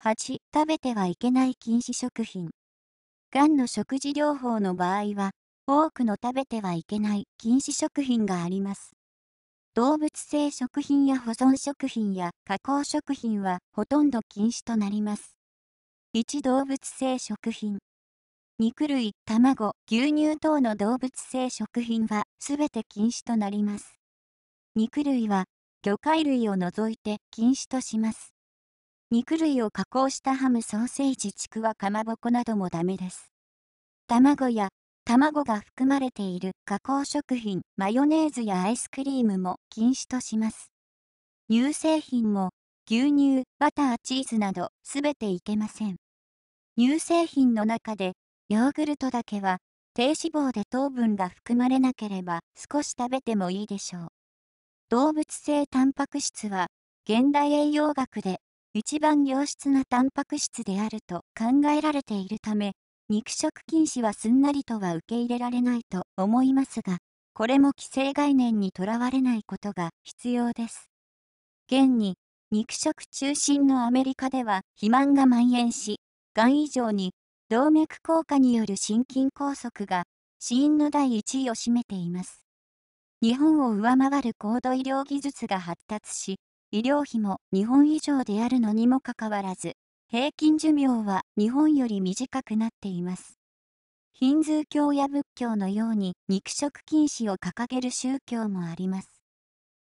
8. 食べてはいけない禁止食品。がんの食事療法の場合は、多くの食べてはいけない禁止食品があります。動物性食品や保存食品や加工食品はほとんど禁止となります。1動物性食品肉類、卵、牛乳等の動物性食品はすべて禁止となります。肉類は魚介類を除いて禁止とします。肉類を加工したハムソーセージちくわかまぼこなどもダメです。卵や卵が含まれている加工食品マヨネーズやアイスクリームも禁止とします。乳製品も牛乳、バター、チーズなどすべていけません。乳製品の中でヨーグルトだけは低脂肪で糖分が含まれなければ少し食べてもいいでしょう。動物性タンパク質は現代栄養学で一番良質なタンパク質であると考えられているため、肉食禁止はすんなりとは受け入れられないと思いますが、これも規制概念にとらわれないことが必要です。現に、肉食中心のアメリカでは肥満が蔓延し、がん以上に動脈硬化による心筋梗塞が死因の第1位を占めています。日本を上回る高度医療技術が発達し、医療費も日本以上であるのにもかかわらず、平均寿命は日本より短くなっています。ヒンズー教や仏教のように肉食禁止を掲げる宗教もあります。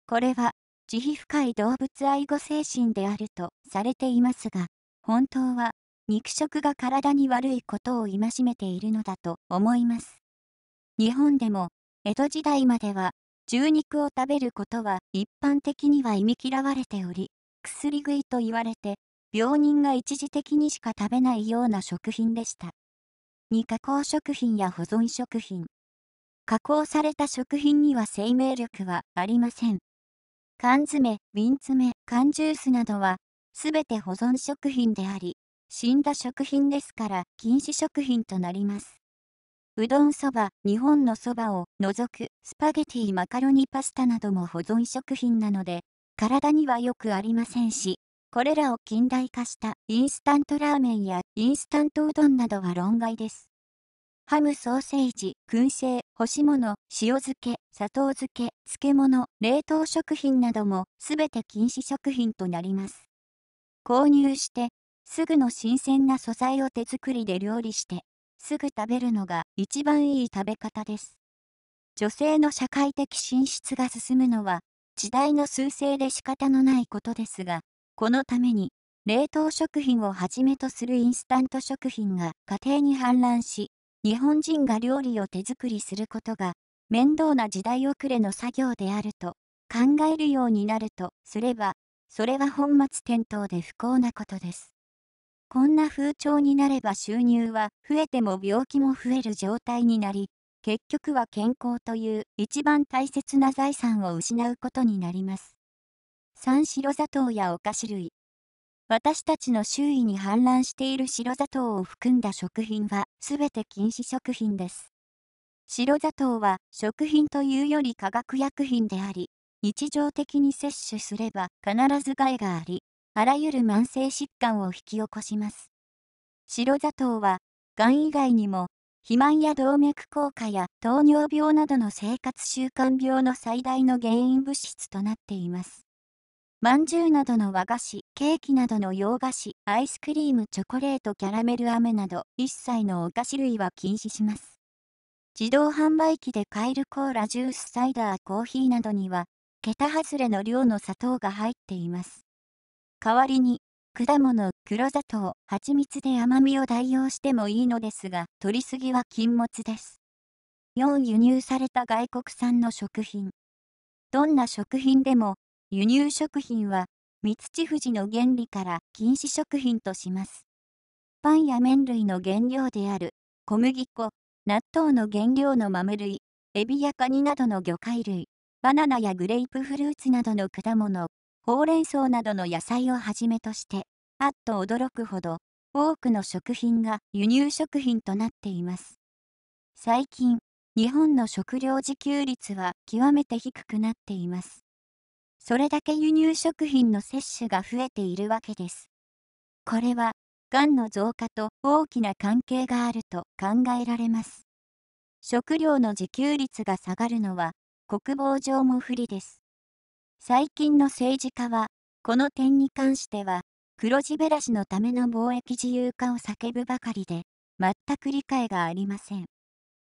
これは、慈悲深い動物愛護精神であるとされていますが、本当は肉食が体に悪いことを戒めているのだと思います。日本でも江戸時代までは獣肉を食べることは一般的には忌み嫌われており、薬食いと言われて、病人が一時的にしか食べないような食品でした。二加工食品や保存食品。加工された食品には生命力はありません。缶詰、瓶詰、缶ジュースなどは、すべて保存食品であり、死んだ食品ですから禁止食品となります。うどんそば、日本のそばを除くスパゲティマカロニパスタなども保存食品なので、体にはよくありませんし、これらを近代化したインスタントラーメンやインスタントうどんなどは論外です。ハムソーセージ、燻製、干し物、塩漬け、砂糖漬け、漬物、冷凍食品などもすべて禁止食品となります。購入して、すぐの新鮮な素材を手作りで料理して、すぐ食べるのが一番いい食べ方です。女性の社会的進出が進むのは、時代の趨勢で仕方のないことですが、このために、冷凍食品をはじめとするインスタント食品が家庭に氾濫し、日本人が料理を手作りすることが、面倒な時代遅れの作業であると、考えるようになるとすれば、それは本末転倒で不幸なことです。こんな風潮になれば収入は増えても病気も増える状態になり、結局は健康という一番大切な財産を失うことになります。3白砂糖やお菓子類私たちの周囲に氾濫している白砂糖を含んだ食品は全て禁止食品です。白砂糖は食品というより化学薬品であり、日常的に摂取すれば必ず害があり、あらゆる慢性疾患を引き起こします。白砂糖は、がん以外にも、肥満や動脈硬化や糖尿病などの生活習慣病の最大の原因物質となっています。まんじゅうなどの和菓子、ケーキなどの洋菓子、アイスクリーム、チョコレート、キャラメル飴など、一切のお菓子類は禁止します。自動販売機で買えるコーラ、ジュース、サイダー、コーヒーなどには、桁外れの量の砂糖が入っています。代わりに、果物、黒砂糖、蜂蜜で甘みを代用してもいいのですが、取りすぎは禁物です。4輸入された外国産の食品。どんな食品でも、輸入食品は、三土富士の原理から禁止食品とします。パンや麺類の原料である、小麦粉、納豆の原料の豆類、エビやカニなどの魚介類、バナナやグレープフルーツなどの果物、ほうれん草などの野菜をはじめとして、あっと驚くほど、多くの食品が輸入食品となっています。最近、日本の食料自給率は極めて低くなっています。それだけ輸入食品の摂取が増えているわけです。これは、がんの増加と大きな関係があると考えられます。食料の自給率が下がるのは、国防上も不利です。最近の政治家は、この点に関しては、黒字減らしのための貿易自由化を叫ぶばかりで、全く理解がありません。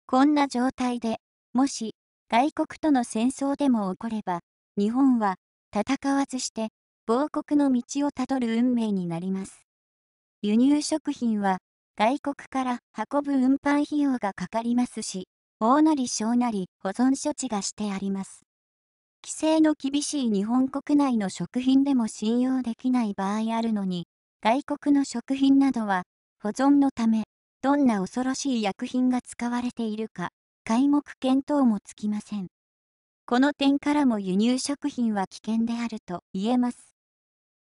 こんな状態で、もし、外国との戦争でも起これば、日本は、戦わずして、亡国の道をたどる運命になります。輸入食品は、外国から運ぶ運搬費用がかかりますし、大なり小なり保存処置がしてあります。規制の厳しい日本国内の食品でも信用できない場合あるのに、外国の食品などは、保存のため、どんな恐ろしい薬品が使われているか、皆目見当もつきません。この点からも輸入食品は危険であると言えます。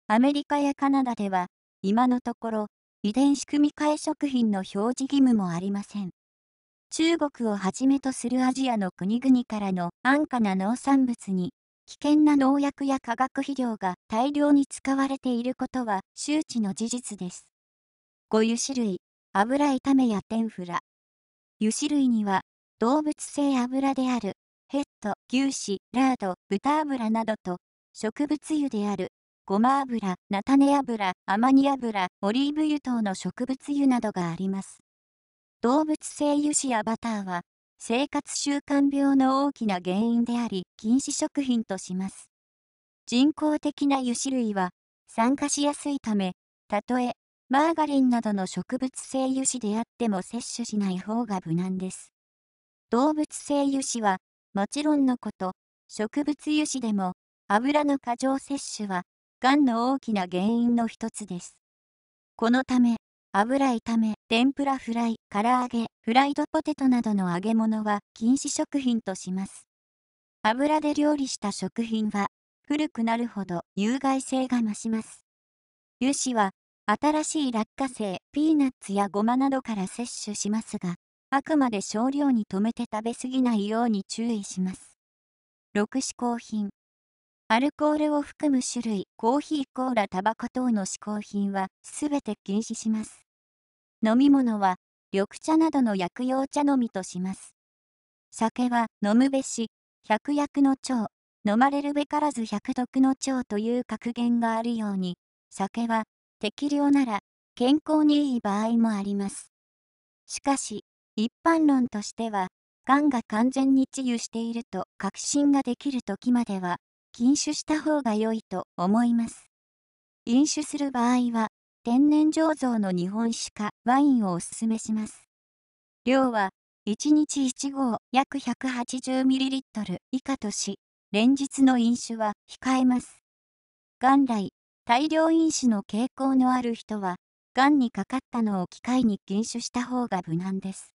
アメリカやカナダでは、今のところ、遺伝子組み換え食品の表示義務もありません。中国をはじめとするアジアの国々からの安価な農産物に危険な農薬や化学肥料が大量に使われていることは周知の事実です。ご油脂類、油炒めや天ぷら。油脂類には動物性油であるヘッド、牛脂、ラード、豚油などと植物油であるごま油、菜種油、アマニ油、オリーブ油等の植物油などがあります。動物性油脂やバターは、生活習慣病の大きな原因であり、禁止食品とします。人工的な油脂類は、酸化しやすいため、たとえ、マーガリンなどの植物性油脂であっても摂取しない方が無難です。動物性油脂は、もちろんのこと、植物油脂でも、油の過剰摂取は、がんの大きな原因の一つです。このため、油炒め、天ぷらフライ、唐揚げ、フライドポテトなどの揚げ物は禁止食品とします。油で料理した食品は、古くなるほど有害性が増します。油脂は、新しい落花生、ピーナッツやごまなどから摂取しますが、あくまで少量に止めて食べ過ぎないように注意します。6嗜好品アルコールを含む種類、コーヒー、コーラ、タバコ等の嗜好品は、すべて禁止します。飲み物は緑茶などの薬用茶のみとします。酒は飲むべし、百薬の長、飲まれるべからず百毒の長という格言があるように、酒は適量なら健康にいい場合もあります。しかし、一般論としては、癌が完全に治癒していると確信ができる時までは、禁酒した方が良いと思います。飲酒する場合は、天然醸造の日本酒かワインをおすすめします。量は、1日1合約 180ml 以下とし、連日の飲酒は控えます。元来、大量飲酒の傾向のある人は、癌にかかったのを機会に禁酒した方が無難です。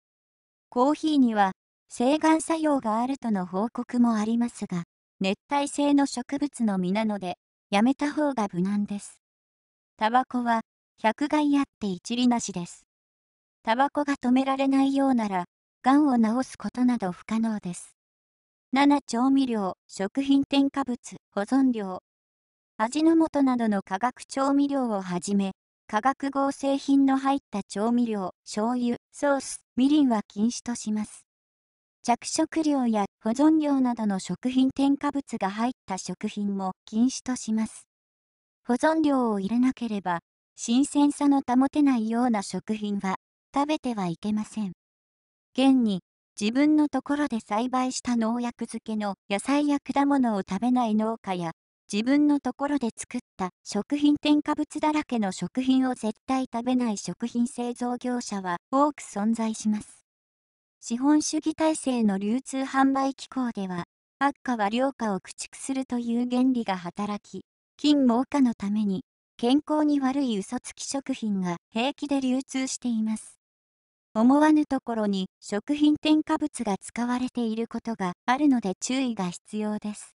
コーヒーには、性が作用があるとの報告もありますが、熱帯性の植物の実なので、やめた方が無難です。タバコは、百害あって一理なしです。タバコが止められないようなら、がんを治すことなど不可能です。7調味料、食品添加物、保存料。味の素などの化学調味料をはじめ、化学合成品の入った調味料、醤油、ソース、みりんは禁止とします。着色料や保存料などの食品添加物が入った食品も禁止とします。保存料を入れなければ、新鮮さの保てないような食品は食べてはいけません。現に自分のところで栽培した農薬漬けの野菜や果物を食べない農家や自分のところで作った食品添加物だらけの食品を絶対食べない食品製造業者は多く存在します。資本主義体制の流通販売機構では、悪化は良化を駆逐するという原理が働き、金儲化のために健康に悪い嘘つき食品が平気で流通しています。思わぬところに食品添加物が使われていることがあるので注意が必要です。